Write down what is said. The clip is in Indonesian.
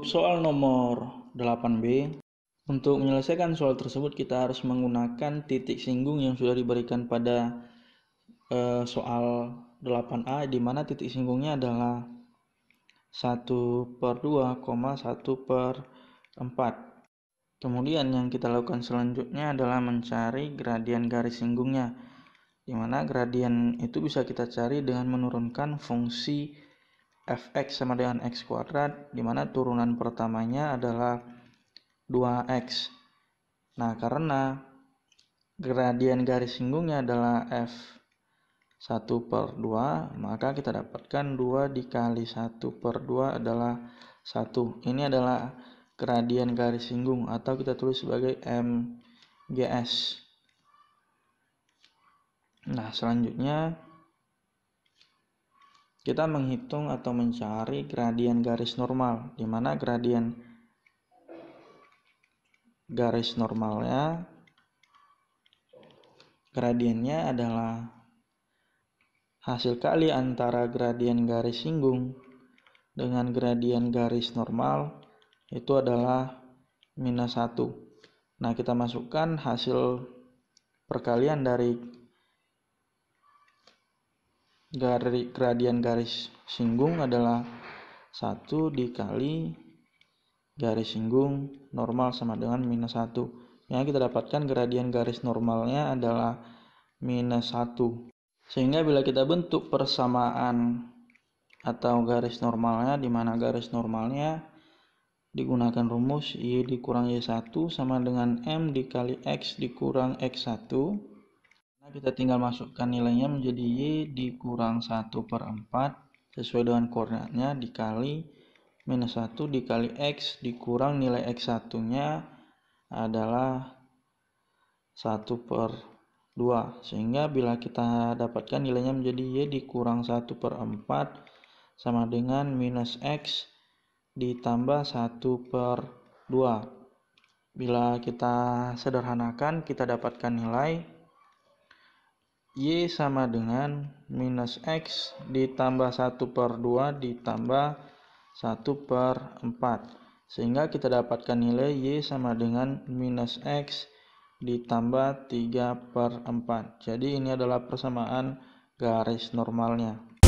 Untuk soal nomor 8B, untuk menyelesaikan soal tersebut kita harus menggunakan titik singgung yang sudah diberikan pada uh, soal 8A, di mana titik singgungnya adalah 1 per 2, 1 per 4. Kemudian yang kita lakukan selanjutnya adalah mencari gradien garis singgungnya, di mana gradien itu bisa kita cari dengan menurunkan fungsi fx sama dengan x kuadrat, dimana turunan pertamanya adalah 2x. Nah, karena gradien garis singgungnya adalah f 1 per 2, maka kita dapatkan 2 dikali 1 per 2 adalah 1. Ini adalah gradien garis singgung atau kita tulis sebagai MGS. Nah, selanjutnya kita menghitung atau mencari gradien garis normal, di mana gradien garis normalnya gradiennya adalah hasil kali antara gradien garis singgung dengan gradien garis normal itu adalah minus 1. Nah, kita masukkan hasil perkalian dari Gari, gradien garis singgung adalah 1 dikali garis singgung normal sama dengan minus 1. Yang kita dapatkan gradien garis normalnya adalah minus 1. Sehingga bila kita bentuk persamaan atau garis normalnya, di mana garis normalnya digunakan rumus Y dikurang Y1 sama dengan M dikali X dikurang X1 kita tinggal masukkan nilainya menjadi Y dikurang 1 per 4 sesuai dengan koordinatnya dikali minus 1 dikali X dikurang nilai X1 nya adalah 1 per 2 sehingga bila kita dapatkan nilainya menjadi Y dikurang 1 per 4 sama dengan minus X ditambah 1 per 2 bila kita sederhanakan kita dapatkan nilai Y sama dengan minus X ditambah 1 per 2 ditambah 1 per 4. Sehingga kita dapatkan nilai Y sama dengan minus X ditambah 3 per 4. Jadi ini adalah persamaan garis normalnya.